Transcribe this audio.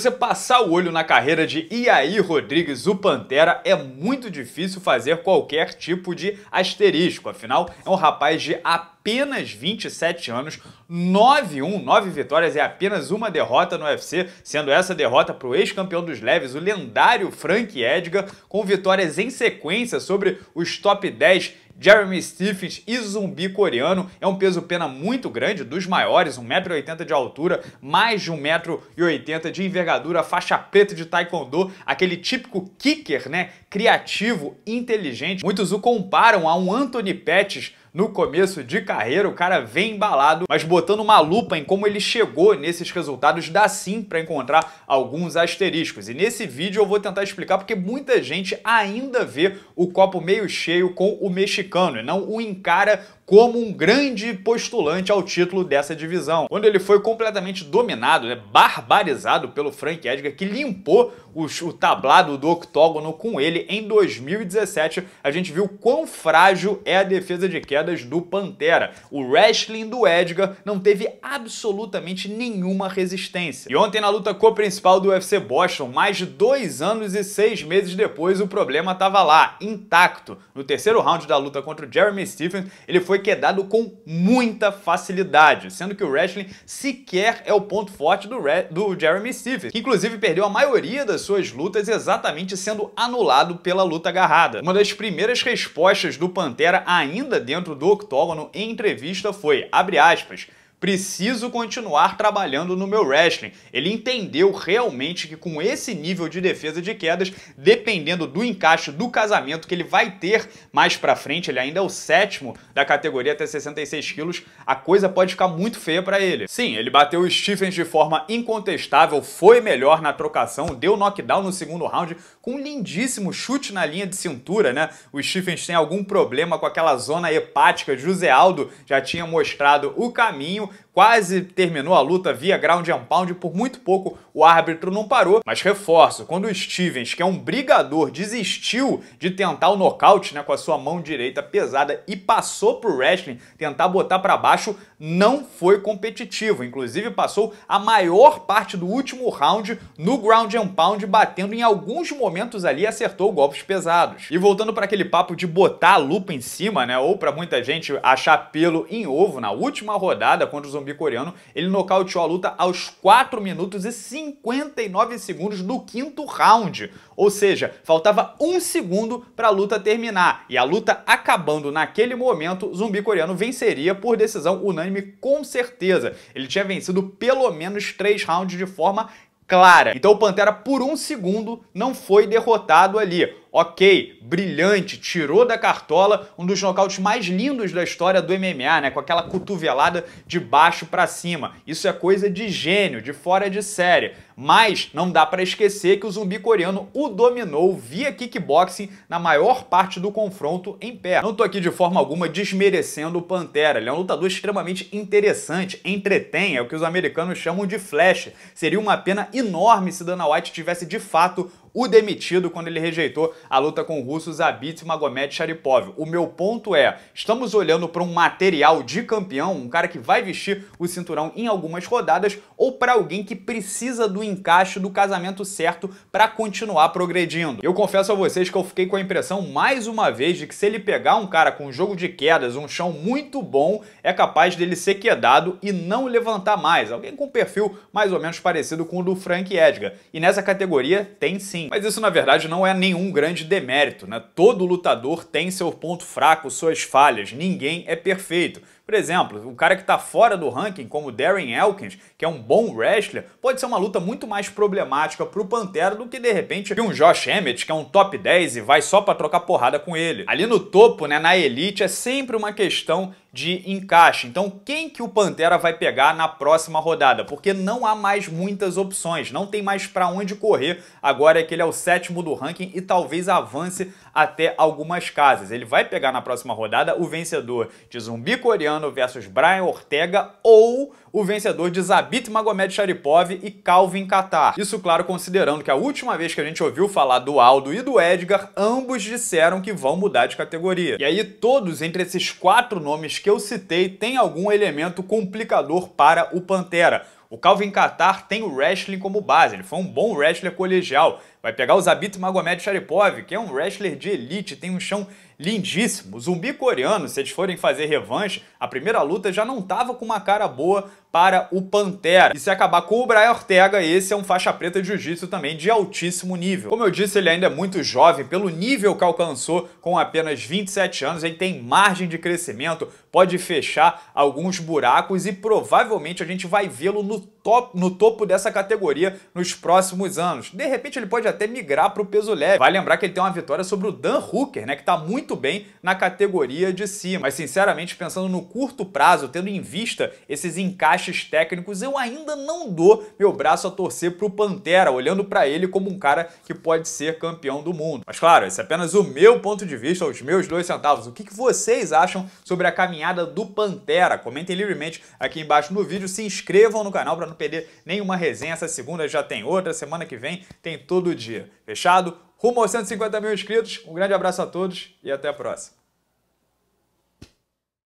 você passar o olho na carreira de Iaí Rodrigues, o Pantera, é muito difícil fazer qualquer tipo de asterisco. Afinal, é um rapaz de apenas 27 anos, 9-1, 9 vitórias e apenas uma derrota no UFC, sendo essa derrota para o ex-campeão dos leves, o lendário Frank Edgar, com vitórias em sequência sobre os top 10 Jeremy Stephens e zumbi coreano. É um peso-pena muito grande, dos maiores, 1,80m de altura, mais de 1,80m de envergadura, faixa preta de taekwondo, aquele típico kicker, né? Criativo, inteligente. Muitos o comparam a um Anthony Pettis no começo de carreira, o cara vem embalado, mas botando uma lupa em como ele chegou nesses resultados, dá sim para encontrar alguns asteriscos. E nesse vídeo eu vou tentar explicar porque muita gente ainda vê o copo meio cheio com o mexicano e não o encara como um grande postulante ao título dessa divisão, quando ele foi completamente dominado, né, barbarizado pelo Frank Edgar, que limpou os, o tablado do octógono com ele em 2017. A gente viu quão frágil é a defesa de queda do Pantera. O wrestling do Edgar não teve absolutamente nenhuma resistência. E ontem na luta co-principal do UFC Boston, mais de dois anos e seis meses depois, o problema estava lá, intacto. No terceiro round da luta contra o Jeremy Stephens, ele foi quedado com muita facilidade, sendo que o wrestling sequer é o ponto forte do, do Jeremy Stephens, que inclusive perdeu a maioria das suas lutas exatamente sendo anulado pela luta agarrada. Uma das primeiras respostas do Pantera ainda dentro dentro do octógono em entrevista foi, abre aspas, preciso continuar trabalhando no meu wrestling. Ele entendeu realmente que com esse nível de defesa de quedas, dependendo do encaixe do casamento que ele vai ter mais para frente, ele ainda é o sétimo da categoria até 66 quilos, a coisa pode ficar muito feia para ele. Sim, ele bateu o Stephens de forma incontestável, foi melhor na trocação, deu knockdown no segundo round, com um lindíssimo chute na linha de cintura, né? O Stephens tem algum problema com aquela zona hepática, José Aldo já tinha mostrado o caminho, quase terminou a luta via ground and pound, e por muito pouco o árbitro não parou, mas reforço, quando o Stevens, que é um brigador, desistiu de tentar o nocaute né, com a sua mão direita pesada e passou pro wrestling tentar botar para baixo, não foi competitivo, inclusive passou a maior parte do último round no ground and pound, batendo em alguns momentos ali acertou golpes pesados. E voltando para aquele papo de botar a lupa em cima, né, ou para muita gente achar pelo em ovo, na última rodada contra os Zumbi coreano Ele nocauteou a luta aos 4 minutos e 59 segundos do quinto round. Ou seja, faltava um segundo para a luta terminar. E a luta acabando naquele momento, zumbi coreano venceria por decisão unânime com certeza. Ele tinha vencido pelo menos três rounds de forma clara. Então o Pantera, por um segundo, não foi derrotado ali ok, brilhante, tirou da cartola um dos nocautes mais lindos da história do MMA, né? Com aquela cotovelada de baixo para cima. Isso é coisa de gênio, de fora de série. Mas não dá para esquecer que o zumbi coreano o dominou via kickboxing na maior parte do confronto em pé. Não tô aqui de forma alguma desmerecendo o Pantera, ele é um lutador extremamente interessante, entretém, é o que os americanos chamam de flash. Seria uma pena enorme se Dana White tivesse de fato o demitido quando ele rejeitou a luta com o russo Zabit Magomed Sharipov. O meu ponto é, estamos olhando para um material de campeão, um cara que vai vestir o cinturão em algumas rodadas ou para alguém que precisa do encaixe do casamento certo para continuar progredindo. Eu confesso a vocês que eu fiquei com a impressão mais uma vez de que se ele pegar um cara com um jogo de quedas, um chão muito bom, é capaz dele ser quedado e não levantar mais. Alguém com um perfil mais ou menos parecido com o do Frank Edgar. E nessa categoria tem sim mas isso na verdade não é nenhum grande demérito, né? Todo lutador tem seu ponto fraco, suas falhas, ninguém é perfeito. Por exemplo, o cara que está fora do ranking, como Darren Elkins, que é um bom wrestler, pode ser uma luta muito mais problemática para o Pantera do que de repente um Josh Emmett, que é um top 10 e vai só para trocar porrada com ele. Ali no topo, né, na elite, é sempre uma questão de encaixe. Então, quem que o Pantera vai pegar na próxima rodada? Porque não há mais muitas opções, não tem mais para onde correr agora é que ele é o sétimo do ranking e talvez avance até algumas casas. Ele vai pegar na próxima rodada o vencedor de Zumbi Coreano Adesanya versus Brian Ortega ou o vencedor de Zabit Magomed Sharipov e Calvin Qatar. Isso, claro, considerando que a última vez que a gente ouviu falar do Aldo e do Edgar, ambos disseram que vão mudar de categoria. E aí todos entre esses quatro nomes que eu citei têm algum elemento complicador para o Pantera. O Calvin Qatar tem o wrestling como base, ele foi um bom wrestler colegial, Vai pegar o Zabit Magomed Sharipov, que é um wrestler de elite, tem um chão lindíssimo. zumbi coreano, se eles forem fazer revanche, a primeira luta já não tava com uma cara boa para o Pantera. E se acabar com o Brian Ortega, esse é um faixa preta de jiu-jitsu também de altíssimo nível. Como eu disse, ele ainda é muito jovem, pelo nível que alcançou com apenas 27 anos, ele tem margem de crescimento, pode fechar alguns buracos e provavelmente a gente vai vê-lo no top, no topo dessa categoria nos próximos anos. De repente ele pode até migrar para o peso leve. Vai lembrar que ele tem uma vitória sobre o Dan Hooker, né, que está muito bem na categoria de cima. Mas sinceramente, pensando no curto prazo, tendo em vista esses encaixes técnicos, eu ainda não dou meu braço a torcer para o Pantera, olhando para ele como um cara que pode ser campeão do mundo. Mas claro, esse é apenas o meu ponto de vista, os meus dois centavos. O que, que vocês acham sobre a caminhada do Pantera? Comentem livremente aqui embaixo no vídeo, se inscrevam no canal para não não perder nenhuma resenha. Essa segunda já tem outra, semana que vem tem todo dia. Fechado? Rumo aos 150 mil inscritos. Um grande abraço a todos e até a próxima.